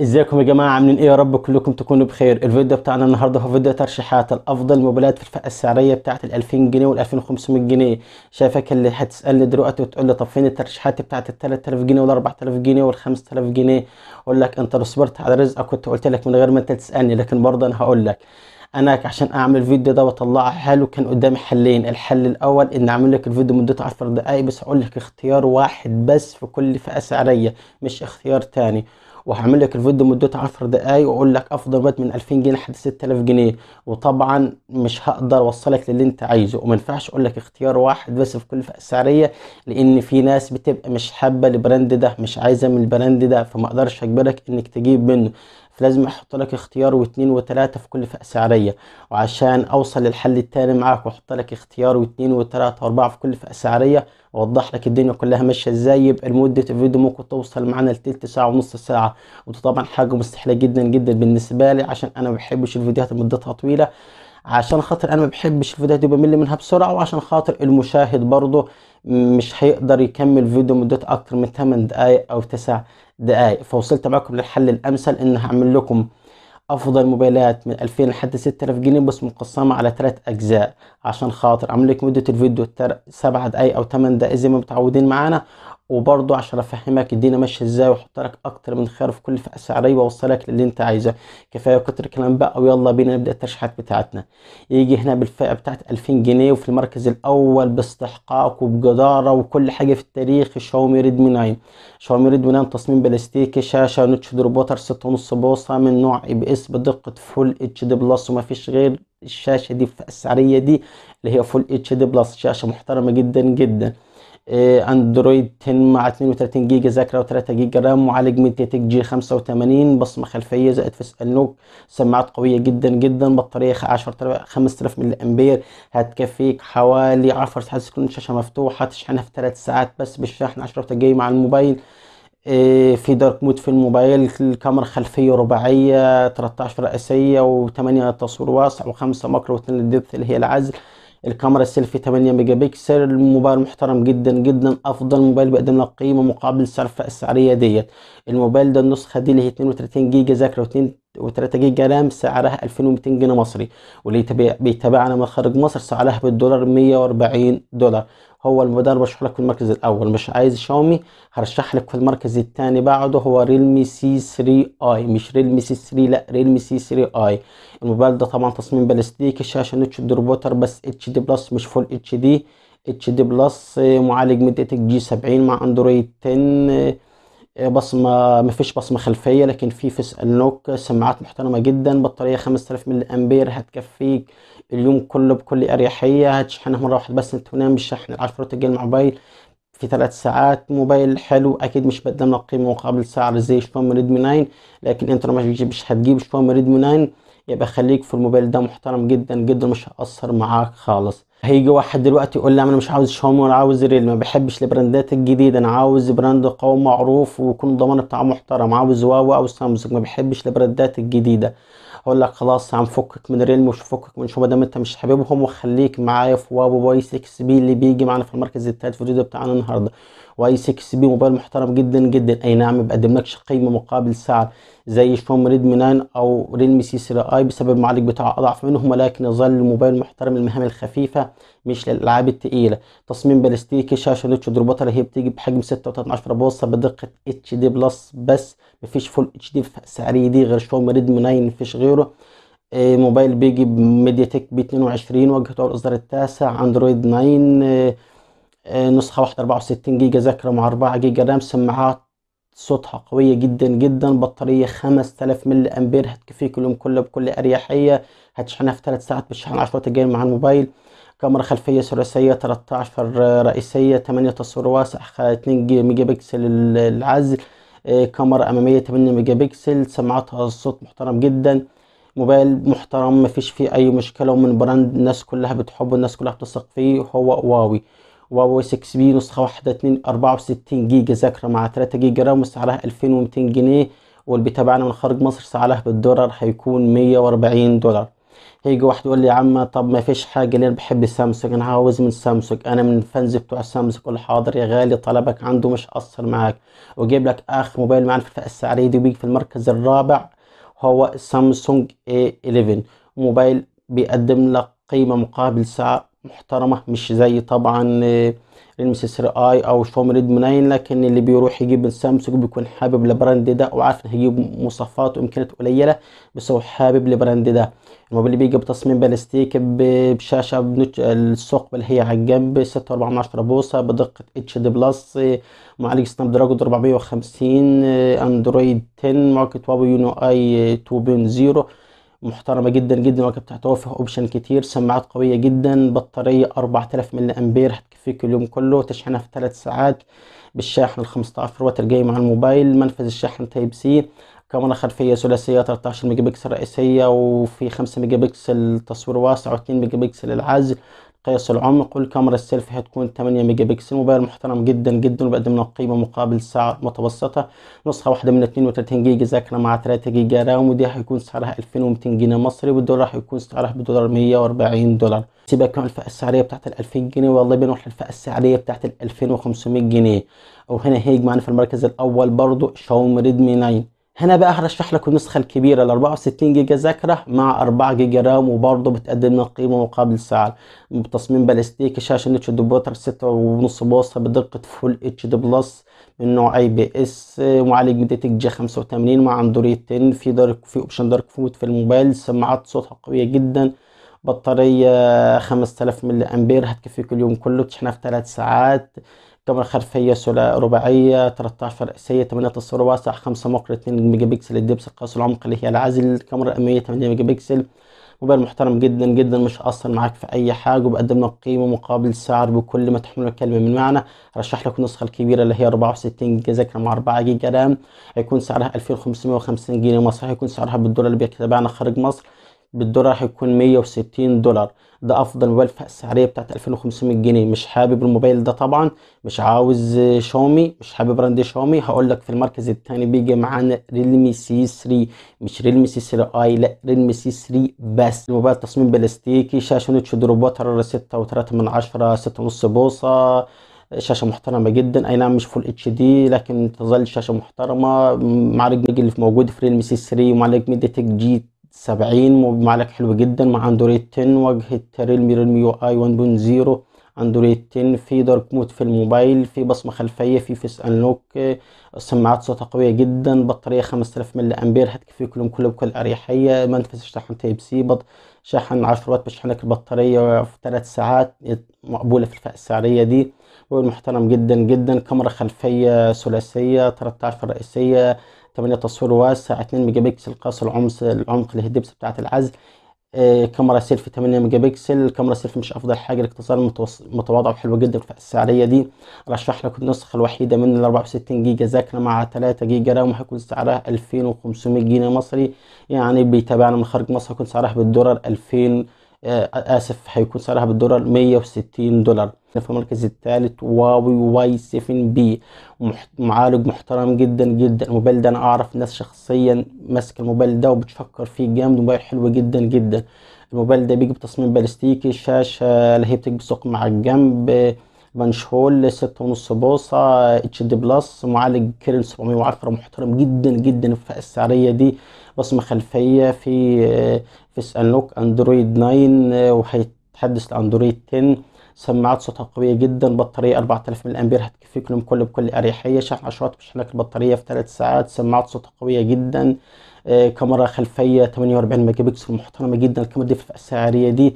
ازيكم يا جماعه عاملين ايه يا رب كلكم تكونوا بخير الفيديو بتاعنا النهارده هو فيديو ترشيحات الافضل موبايلات في الفئه السعريه بتاعه ال2000 جنيه وال2500 جنيه شايفك اللي هتسالني دلوقتي وتقول لي طب فين الترشيحات بتاعه ال3000 جنيه وال4000 جنيه وال5000 جنيه اقول لك انت لو صبرت على رزقك كنت قلت لك من غير ما انت تسالني لكن برضه انا هقول لك انا عشان اعمل الفيديو ده واطلعه حلو كان قدامي حلين الحل الاول ان اعمل لك الفيديو مدته 10 دقائق بس اقول لك اختيار واحد بس في كل فئه سعريه مش اختيار ثاني وهعمل لك الفيديو مدته 10 دقايق واقول لك افضل بيت من 2000 جنيه لحد 6000 جنيه وطبعا مش هقدر اوصلك للي انت عايزه وما ينفعش اقول لك اختيار واحد بس في كل فئه سعريه لان في ناس بتبقى مش حابه البراند ده مش عايزه من البراند ده فما اقدرش اجبرك انك تجيب منه فلازم احط لك اختيار واثنين وثلاثة في كل فئة سعرية وعشان اوصل للحل التالي معاك واحط لك اختيار واثنين وثلاثة واربعة في كل فئة سعرية اوضح لك الدنيا كلها ماشية ازاي يبقى لمدة الفيديو ممكن توصل معانا لتلت ساعة ونص ساعة وده طبعا حاجة مستحيلة جدا جدا بالنسبة لي عشان انا ما بحبش الفيديوهات مدتها طويلة عشان خاطر انا ما بحبش الفيديوهات دي بمل منها بسرعه وعشان خاطر المشاهد برضه مش هيقدر يكمل فيديو مدته اكتر من 8 دقائق او 9 دقائق فوصلت معاكم للحل الامثل ان هعمل لكم افضل موبايلات من 2000 لحد 6000 جنيه بس مقسمه على 3 اجزاء عشان خاطر اعمل لك مده الفيديو 7 دقائق او 8 دقائق زي ما متعودين معانا وبرضه عشان افهمك الدنيا ماشيه ازاي واحط لك اكتر من خيار في كل فئه سعريه واوصلك للي انت عايزه كفايه كتر كلام بقى ويلا بينا نبدا الترشيحات بتاعتنا يجي هنا بالفئه بتاعت 2000 جنيه وفي المركز الاول باستحقاق وبجداره وكل حاجه في التاريخ شاومي ريدمي 9 شاومي ريدمي 9 تصميم بلاستيكي شاشه نوتش دروب ووتر 6.5 بوصه من نوع اي بي اس بدقه فول اتش دي بلس ومفيش غير الشاشه دي في السعريه دي اللي هي فول اتش دي بلس شاشه محترمه جدا جدا آه، اندرويد 10 مع 32 جيجا ذاكره و3 جيجا رام معالج ميديا تك جي 85 بصمه خلفيه زائد فيس النوك سماعات قويه جدا جدا بطاريه 10 5000 ملي امبير هتكفيك حوالي 10 ساعات تكون الشاشه مفتوحه تشحنها في 3 ساعات بس بالشحن 10 جاي مع الموبايل آه، في دارك مود في الموبايل الكاميرا خلفية رباعية 13 رئيسية و8 تصوير واسع و5 ماكرو و2 للدبث اللي هي العزل الكاميرا السيلفي 8 ميجا بكسل الموبايل محترم جدا جدا افضل موبايل بيقدم لك قيمه مقابل الصرف السعريه ديت الموبايل ده النسخه دي اللي هي 32 جيجا ذاكره و3 جيجا رام سعرها 2200 جنيه مصري واللي بيتابعنا من خارج مصر سعرها بالدولار 140 دولار هو الموبايل برشح لك في المركز الاول مش عايز شاومي هرشح لك في المركز الثاني بعده هو ريلمي سي 3 اي مش ريلمي سي 3 لا ريلمي سي 3 اي الموبايل ده طبعا تصميم بلاستيك الشاشه اتش دروبوتر بس اتش دي بلس مش فول اتش دي اتش دي بلس معالج ميديتك جي 70 مع اندرويد 10 بصمه ما فيش بصمه خلفيه لكن في فيس النوك سماعات محترمه جدا بطاريه 5000 ملي امبير هتكفيك اليوم كله بكل اريحيه هتشحنها مره واحده بس انت تنام الشحن العشرة جنيه الموبايل في ثلاث ساعات موبايل حلو اكيد مش بقدم لك قيمه مقابل سعر زي شاومي ريدمي 9 لكن انت مش هتجيب شاومي ريدمي 9 يبقى خليك في الموبايل ده محترم جدا جدا مش هيأثر معاك خالص هيجي واحد دلوقتي يقول لي انا مش عاوز شاومي ولا عاوز ريل ما بحبش البراندات الجديده انا عاوز براند قوي معروف ويكون الضمان بتاعه محترم عاوز واو او سامسونج ما بحبش البراندات الجديده اقول لك خلاص هنفكك من ريلم ومش فكك من شو ما دام انت مش حاببهم وخليك معايا في واو واي 6 بي اللي بيجي معانا في المركز الثالث في الفيديو بتاعنا النهارده واي 6 بي موبايل محترم جدا جدا اي نعم بقدم لكش قيمه مقابل سعر زي شوم ريدمي 9 او ريلمي سي 3 اي بسبب المعالج بتاعه اضعف منهم ولكن يظل موبايل محترم المهام الخفيفه مش للالعاب التقيله تصميم بلاستيكي شاشه لتش ضربات اللي هي بتيجي بحجم 6.3 بوصه بدقه اتش دي بلس بس مفيش فول اتش دي سعريه دي غير شاومي ريدمي 9 مفيش غيره آه، موبايل بيجي بميديا تك ب 22 واجهته الاصدار التاسع اندرويد 9 آه، آه، نسخه واحده 64 جيجا ذاكره مع 4 جيجا رام سماعات صوتها قوية جدا جدا بطارية 5000 ملي أمبير هتكفيك اليوم كله بكل أريحية هتشحنها في 3 ساعات بالشحن 10 جيجا مع الموبايل كاميرا خلفية ثلاثية 13 آه، رئيسية 8 تصوير واسع 2 ميجا بكسل العزل آه، كاميرا أمامية 8 ميجا بكسل سماعات الصوت محترم جدا موبايل محترم مفيش فيه أي مشكلة ومن براند الناس كلها بتحبه الناس كلها بتثق فيه هو هواوي هواوي 6 بي نسخة واحدة 2 64 جيجا ذاكرة مع 3 جيجا رام وسعرها 2200 جنيه واللي بيتابعنا من خارج مصر سعرها بالدولار هيكون 140 دولار هيجي واحد يقول لي يا عم طب ما فيش حاجه ليه انا بحب السامسونج انا عاوز من سامسونج انا من فانز بتوع سامسونج كل حاضر يا غالي طلبك عنده مش هقصر معاك واجيب لك اخر موبايل معانا في الفئه السعريه دي وبيجي في المركز الرابع هو سامسونج A11 موبايل بيقدم لك قيمه مقابل سعر محترمة مش زي طبعا آه، المسيسر اي او شومي ريد مناين لكن اللي بيروح يجيب من سامسونج بيكون حابب لبراند ده وعارف انه هيجيب مواصفات وامكانيات قليله بس هو حابب لبراند ده الموبايل بيجي بتصميم بلاستيك بشاشه بنوتش الثقب اللي هي على الجنب 6.4 بوصه بدقه اتش دي بلس معالج سناب دراجون 450 اندرويد 10 ماركت هواوي يونو اي 2.0 آه، محترمه جدا جدا المكنه بتتوفر اوبشن كتير سماعات قويه جدا بطاريه 4000 ملي امبير هتكفيك اليوم كله تشحنها في 3 ساعات بالشاحن ال 15 وات جاي مع الموبايل منفذ الشحن تايب سي كاميرا خلفيه ثلاثيه 13 ميجا بكسل رئيسيه وفي 5 ميجا بكسل تصوير واسع و2 ميجا بكسل العزل قياس العمق والكاميرا السيلفي هتكون 8 ميجا بكسل موبايل محترم جدا جدا وبيقدم لنا قيمه مقابل سعر متوسطه نسخه واحده من 32 جيجا ذاكره مع 3 جيجا رام ودي هيكون سعرها 2200 جنيه مصري والدولار هيكون سعرها بدولار 140 دولار سيبك من الفئه السعريه بتاعت ال 2000 جنيه والله بنروح للفئه السعريه بتاعت ال 2500 جنيه وهنا هنا هيج معانا في المركز الاول برضو شاومي ريدمي 9 هنا بقى هرشح لكم النسخة الكبيرة ال 64 جيجا ذاكرة مع 4 جيجا رام وبرضه بتقدم لنا قيمة مقابل سعر بتصميم بلاستيكي شاشة نتش دي بوتر 6.5 بوصة بدقة فول اتش دي بلس من نوع اي بي اس معالج ميديا تك جي 85 مع اندرويد 10 في دارك في اوبشن دارك فوت في الموبايل سماعات صوتها قوية جدا بطارية 5000 ملي امبير هتكفي كل يوم كله تشحنها في 3 ساعات كاميرا خلفيه رباعيه 13 رئيسيه 8 تصوير واسع 5 مقر 2 ميجا بكسل الدبس القياس العمق اللي هي العازل الكاميرا الاماميه 8 ميجا بكسل موبايل محترم جدا جدا مش هيأثر معاك في اي حاجه وبقدم لك قيمه مقابل سعر بكل ما تحمله الكلمه من معنى رشح لك النسخه الكبيره اللي هي 64 جيجا ذاكره مع 4 جيجا رام هيكون سعرها 2550 جنيه مصري هيكون سعرها بالدولار اللي بيتباعنا خارج مصر بالدولار هيكون 160 دولار ده افضل موبايل في السعريه بتاعت 2500 جنيه مش حابب الموبايل ده طبعا مش عاوز شاومي مش حابب براند شاومي هقول لك في المركز الثاني بيجي معانا ريلمي سي 3 مش ريلمي سي 3 اي لا ريلمي سي 3 بس الموبايل تصميم بلاستيكي شاشه نوتش دروب وتر 6.3 من 6.5 بوصه شاشه محترمه جدا اي نعم مش فول اتش دي لكن تظل شاشه محترمه معالج اللي موجود في ريلمي سي 3 ومعالج ميديا تك جي سبعين معلقة حلوة جدا مع اندرويد 10 واجهة ريلمي ريلمي يو اي 1.0 اندرويد 10 في دارك مود في الموبايل في بصمة خلفية في فيس انلوك سماعات صوتها قوية جدا بطارية 5000 ملي امبير هتكفيك كلهم كله بكل اريحية منفذ شحن تايب سي بط... شحن 10 وات بيشحن لك البطارية في 3 ساعات مقبولة في الفئة السعرية دي محترم جدا جدا كاميرا خلفية ثلاثية 13 رئيسية 8 تصوير واسع 2 ميجا بكسل قياس العمق العمق الدبس بتاعت العزل آه كاميرا سيلفي 8 ميجا بكسل كاميرا سيلفي مش افضل حاجه الاختصار متواضع وحلوه جدا في السعريه دي ارشح لك النسخه الوحيده من ال 64 جيجا ذاكره مع 3 جيجا رام هيكون سعرها 2500 جنيه مصري يعني بيتابعنا من خارج مصر هيكون سعرها بالدولار 2000 آه اسف هيكون سعرها بالدولار 160 دولار في المركز الثالث واوي واي 7 بي معالج محترم جدا جدا الموبايل ده انا اعرف ناس شخصيا ماسك الموبايل ده وبتفكر فيه جامد موبايل حلو جدا جدا الموبايل ده بيجي بتصميم بلاستيكي شاشه اللي هي بتكبس ثقب على الجنب هول ستة ونص بوصة اتش دي بلس معالج كيرن 710 محترم جدا جدا في السعرية دي بصمة خلفية في آه، فيس انلوك اندرويد 9 آه، وهيتحدث لاندرويد 10 سماعات صوتها قوية جدا بطارية 4000 ملي أمبير هتكفيك لهم كل بكل أريحية شحن 10 بشحنك البطارية في 3 ساعات سماعات صوتها قوية جدا كاميرا خلفية 48 ميجا بكسل محترمة جدا الكاميرا دي في الأسعارية دي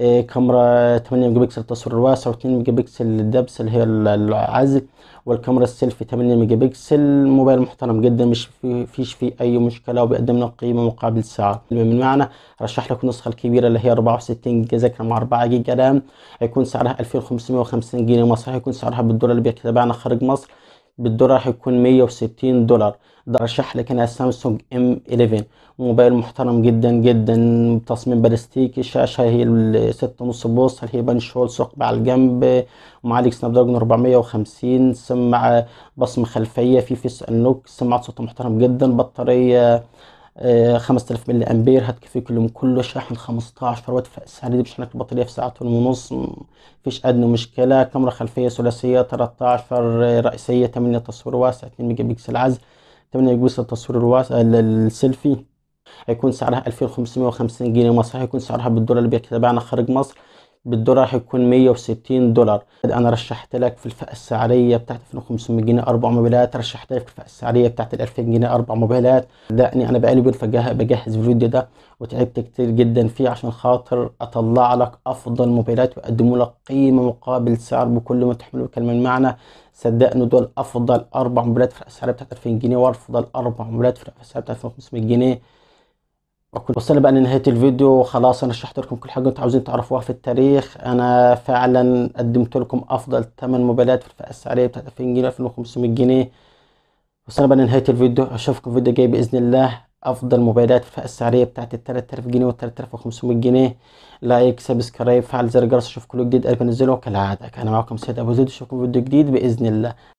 إيه، كاميرا 8 ميجا بكسل التصوير الواسع و2 ميجا بكسل للدبس اللي هي العزل والكاميرا السيلفي 8 ميجا بكسل موبايل محترم جدا مش في فيش فيه اي مشكله وبيقدم لك قيمه مقابل سعر بمعنى رشح لك النسخه الكبيره اللي هي 64 جيجا ذاكره مع 4 جيجا رام هيكون سعرها 2550 جنيه مصري هيكون سعرها بالدولار اللي بيتباعنا خارج مصر بالدولار هيكون 160 دولار ده رشح لك انا سامسونج ام 11 موبايل محترم جدا جدا تصميم بلاستيكي الشاشه هي ال 6.5 بوصه بنش هول ثقب على الجنب معالج سناب دراجون 450 سماعه بصمه خلفيه في فيس النوك سماعه صوت محترم جدا بطاريه 5000 آه، ملي امبير هتكفيك اليوم كله شاحن 15 وات فالسعر دي بشحنك البطاريه في ساعتين ونص مفيش ادنى مشكله كاميرا خلفيه ثلاثيه 13 رئيسيه 8 تصوير واسع 2 ميجا بكسل عزل 8 ميجا بكسل التصوير الواسع السيلفي هيكون سعرها 2550 جنيه مصري هيكون سعرها بالدولار اللي بيتباعنا خارج مصر بالدولار هيكون 160 دولار انا رشحت لك في الفئه السعريه بتاعت 2500 جنيه اربع موبايلات رشحت لك في الفئه السعريه بتاعت 2000 جنيه اربع موبايلات صدقني انا بقالي فجاه بجهز الفيديو ده وتعبت كتير جدا فيه عشان خاطر اطلع لك افضل موبايلات واقدم لك قيمه مقابل سعر بكل ما تحمله كلمه معنى صدقني دول افضل اربع موبايلات في الاسعار بتاعت 2000 جنيه وافضل اربع موبايلات في الاسعار بتاعت 2500 جنيه وصلنا بقى لنهاية الفيديو خلاص انا شرحت لكم كل حاجة انتوا عاوزين تعرفوها في التاريخ انا فعلا قدمت لكم افضل 8 موبايلات في الفئة السعرية بتاعت 2000 جنيه 2500 جنيه وصلنا بقى لنهاية الفيديو اشوفكم في فيديو جاي باذن الله افضل موبايلات في الفئة السعرية بتاعت ال 3000 جنيه وال 3500 جنيه لايك سبسكرايب فعل زر الجرس اشوف كل جديد قبل انزله كالعادة كان معاكم سيد ابو زيد اشوفكم في فيديو جديد باذن الله